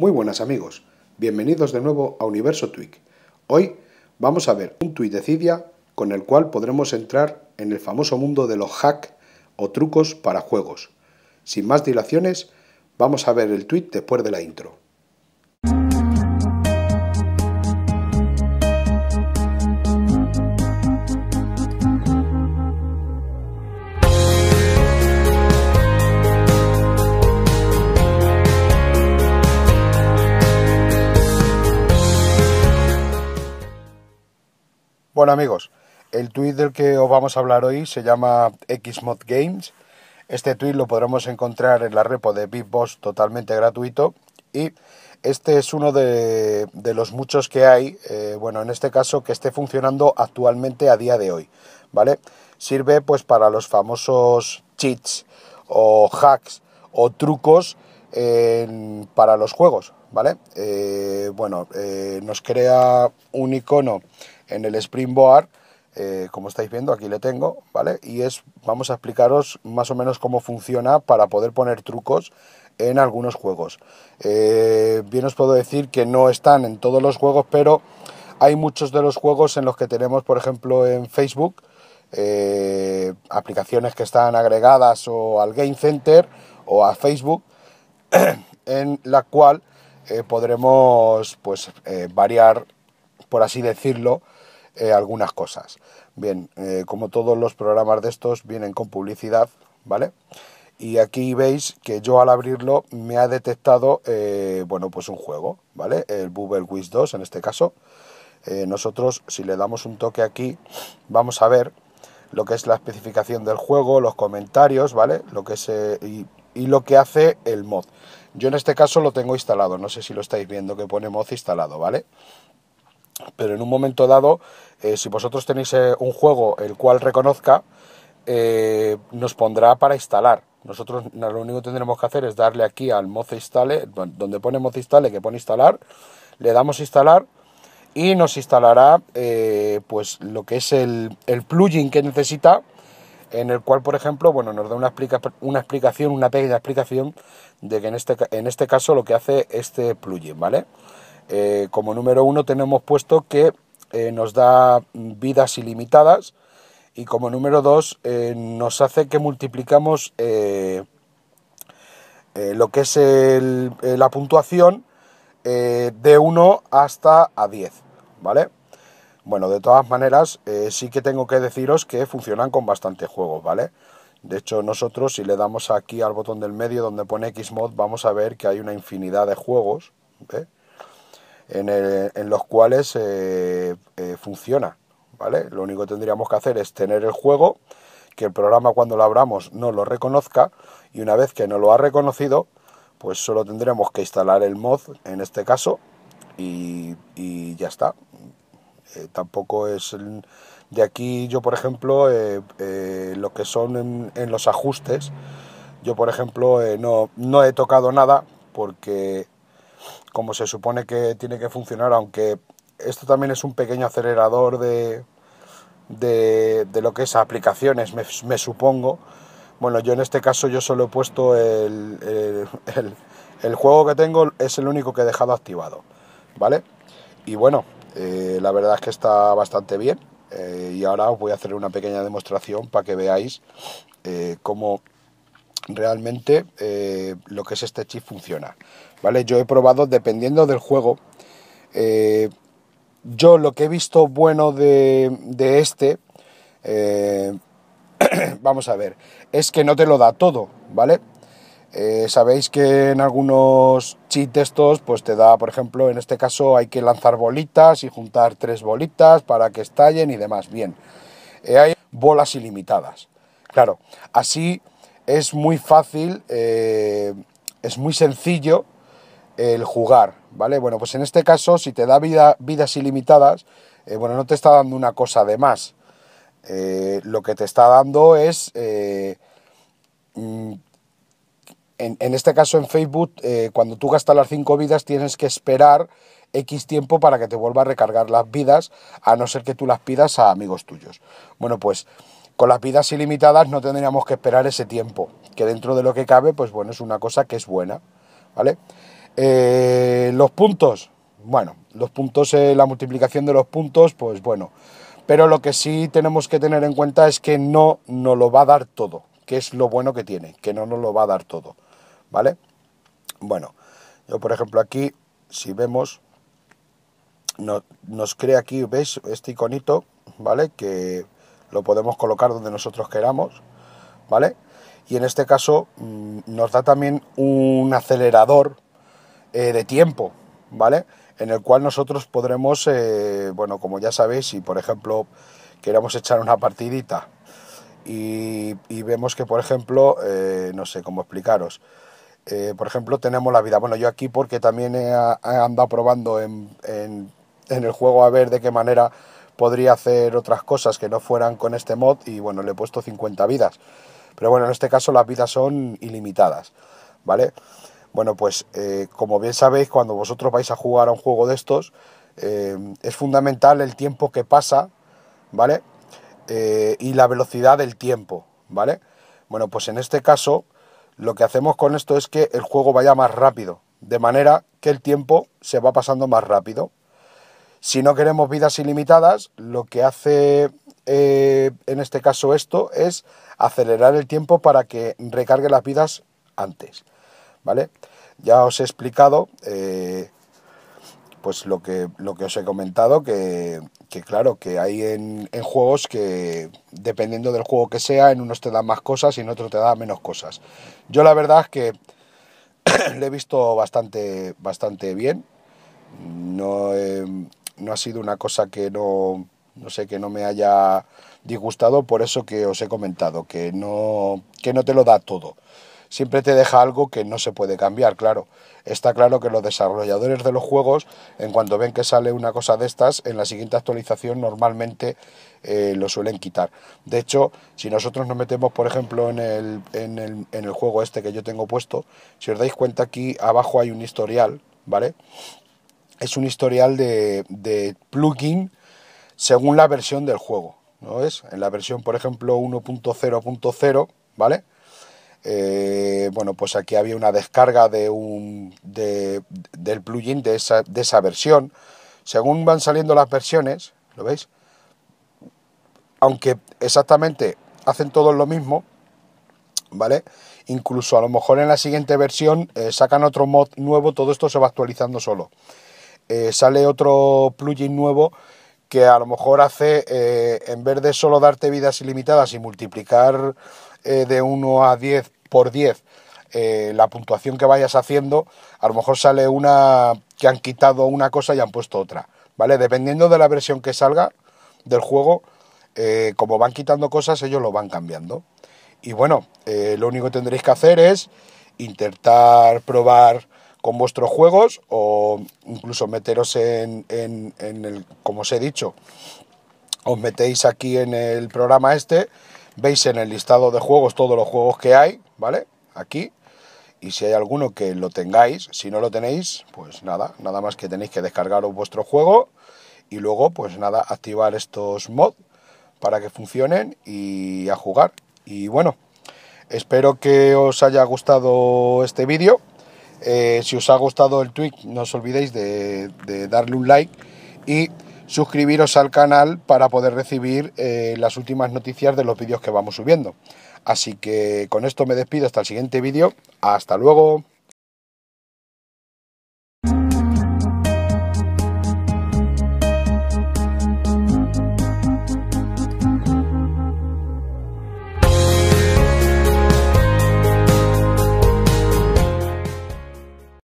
Muy buenas amigos, bienvenidos de nuevo a Universo Tweak. Hoy vamos a ver un tweet de Cidia con el cual podremos entrar en el famoso mundo de los hack o trucos para juegos. Sin más dilaciones, vamos a ver el tweet después de la intro. Bueno amigos, el tweet del que os vamos a hablar hoy se llama Xmod Games. Este tweet lo podremos encontrar en la repo de BitBoss totalmente gratuito y este es uno de, los muchos que hay, eh, bueno, en este caso que esté funcionando actualmente a día de hoy, ¿vale? Sirve pues para los famosos cheats o hacks o trucos para los juegos, ¿vale? Eh, bueno, eh, nos crea un icono en el Springboard. Eh, como estáis viendo, aquí le tengo, ¿vale? Y es, vamos a explicaros más o menos cómo funciona para poder poner trucos en algunos juegos. Eh, bien os puedo decir que no están en todos los juegos, pero hay muchos de los juegos en los que tenemos, por ejemplo, en Facebook, eh, aplicaciones que están agregadas o al Game Center o a Facebook, en la cual podremos pues variar, por así decirlo, eh, algunas cosas. Bien, eh, como todos los programas de estos vienen con publicidad, ¿vale? Y aquí veis que yo al abrirlo me ha detectado, eh, bueno, pues un juego, ¿vale? El Bubble Wish 2 en este caso. nosotros si le damos un toque aquí, vamos a ver lo que es la especificación del juego, los comentarios, ¿vale? Lo que es, y lo que hace el mod. Yo en este caso lo tengo instalado, no sé si lo estáis viendo que pone mod instalado, ¿vale? Pero en un momento dado, eh, si vosotros tenéis eh, un juego el cual reconozca, eh, nos pondrá para instalar. Nosotros lo único que tendremos que hacer es darle aquí al moce instale, donde pone moce instale, que pone instalar, le damos instalar y nos instalará pues lo que es el, plugin que necesita en el cual, por ejemplo, bueno, nos da una, explica, una explicación, una pequeña explicación de que en este, en este caso lo que hace este plugin, ¿vale? Eh, como número uno tenemos puesto que eh, nos da vidas ilimitadas y como número dos eh, nos hace que multiplicamos lo que es la puntuación de 1 hasta a 10, ¿vale? Bueno, de todas maneras, sí que tengo que deciros que funcionan con bastante juegos, ¿vale? De hecho, nosotros si le damos aquí al botón del medio donde pone Xmod, vamos a ver que hay una infinidad de juegos, ¿eh? en, los cuales eh, eh, funciona. ¿vale? Lo único que tendríamos que hacer es tener el juego, que el programa cuando lo abramos no lo reconozca y una vez que no lo ha reconocido, pues solo tendremos que instalar el mod en este caso y, ya está. Eh, tampoco es de aquí yo por ejemplo lo que son en, los ajustes yo por ejemplo no, no he tocado nada porque como se supone que tiene que funcionar, aunque esto también es un pequeño acelerador de, de, lo que es aplicaciones, me, supongo. Bueno, yo en este caso yo solo he puesto el, juego que tengo, es el único que he dejado activado, ¿vale? Y bueno, eh, la verdad es que está bastante bien. Eh, y ahora os voy a hacer una pequeña demostración para que veáis eh, cómo realmente eh, lo que es este chip funciona. ¿Vale? Yo he probado, dependiendo del juego, eh, yo lo que he visto bueno de, este, eh, vamos a ver, es que no te lo da todo, ¿vale? Sabéis que en algunos chips estos, pues te da, por ejemplo, en este caso hay que lanzar bolitas y juntar tres bolitas para que estallen y demás. Bien, hay bolas ilimitadas. Claro, así es muy fácil, eh, es muy sencillo el jugar, ¿vale? Bueno, pues en este caso, si te da vida, vidas ilimitadas, eh, bueno, no te está dando una cosa de más. Eh, lo que te está dando es, mm, en, en, este caso en Facebook, cuando tú gastas las 5 vidas tienes que esperar X tiempo para que te vuelva a recargar las vidas, a no ser que tú las pidas a amigos tuyos. Bueno, pues con las vidas ilimitadas no tendríamos que esperar ese tiempo, que dentro de lo que cabe, pues bueno, es una cosa que es buena, ¿vale? Eh, los puntos, bueno, los puntos, eh, la multiplicación de los puntos, pues bueno, pero lo que sí tenemos que tener en cuenta es que no nos lo va a dar todo, que es lo bueno que tiene, que no nos lo va a dar todo, ¿vale? Bueno, yo por ejemplo aquí, si vemos, no, nos crea aquí, ¿veis? Este iconito, ¿vale? Que lo podemos colocar donde nosotros queramos, ¿vale? Y en este caso mm, nos da también un acelerador eh, de tiempo, ¿vale? En el cual nosotros podremos, eh, bueno, como ya sabéis, si por ejemplo queremos echar una partidita y, vemos que, por ejemplo, eh, no sé cómo explicaros, por ejemplo, tenemos la vida. Bueno, yo aquí porque también he, andado probando en, en el juego a ver de qué manera podría hacer otras cosas que no fueran con este mod y bueno, le he puesto 50 vidas. Pero bueno, en este caso las vidas son ilimitadas, ¿vale? Bueno, pues eh, como bien sabéis, cuando vosotros vais a jugar a un juego de estos, eh, es fundamental el tiempo que pasa, ¿vale? Eh, y la velocidad del tiempo, ¿vale? Bueno, pues en este caso, lo que hacemos con esto es que el juego vaya más rápido, de manera que el tiempo se va pasando más rápido, si no queremos vidas ilimitadas, lo que hace eh, en este caso esto es acelerar el tiempo para que recargue las vidas antes. ¿Vale? Ya os he explicado eh, pues lo que, lo que os he comentado, que, claro, que hay en, juegos que dependiendo del juego que sea, en unos te dan más cosas y en otros te da menos cosas. Yo la verdad es que le he visto bastante, bastante bien. No, no ha sido una cosa que no, no sé, que no me haya disgustado, por eso que os he comentado, que no, que no te lo da todo. Siempre te deja algo que no se puede cambiar, claro. Está claro que los desarrolladores de los juegos, en cuanto ven que sale una cosa de estas, en la siguiente actualización normalmente eh, lo suelen quitar. De hecho, si nosotros nos metemos, por ejemplo, en el, en, el, en el juego este que yo tengo puesto, si os dais cuenta aquí abajo hay un historial, ¿vale? es un historial de, plugin según la versión del juego. ¿no es? En la versión, por ejemplo, 1.0.0, ¿vale? Eh, bueno, pues aquí había una descarga de un, del plugin de esa, versión. Según van saliendo las versiones, ¿lo veis? Aunque exactamente hacen todos lo mismo, ¿vale? Incluso a lo mejor en la siguiente versión eh, sacan otro mod nuevo, todo esto se va actualizando solo. Eh, sale otro plugin nuevo que a lo mejor hace, eh, en vez de solo darte vidas ilimitadas y multiplicar eh, de 1 a 10 por 10 la puntuación que vayas haciendo, a lo mejor sale una que han quitado una cosa y han puesto otra, ¿vale? Dependiendo de la versión que salga del juego, como van quitando cosas, ellos lo van cambiando. Y bueno, lo único que tendréis que hacer es intentar probar con vuestros juegos o incluso meteros en, en, en el, como os he dicho, os metéis aquí en el programa este, veis en el listado de juegos todos los juegos que hay, ¿vale? Aquí. Y si hay alguno que lo tengáis, si no lo tenéis, pues nada, nada más que tenéis que descargaros vuestro juego y luego, pues nada, activar estos mods para que funcionen y a jugar. Y bueno, espero que os haya gustado este vídeo. Eh, si os ha gustado el tweet, no os olvidéis de, darle un like y suscribiros al canal para poder recibir eh, las últimas noticias de los vídeos que vamos subiendo. Así que con esto me despido hasta el siguiente vídeo. Hasta luego.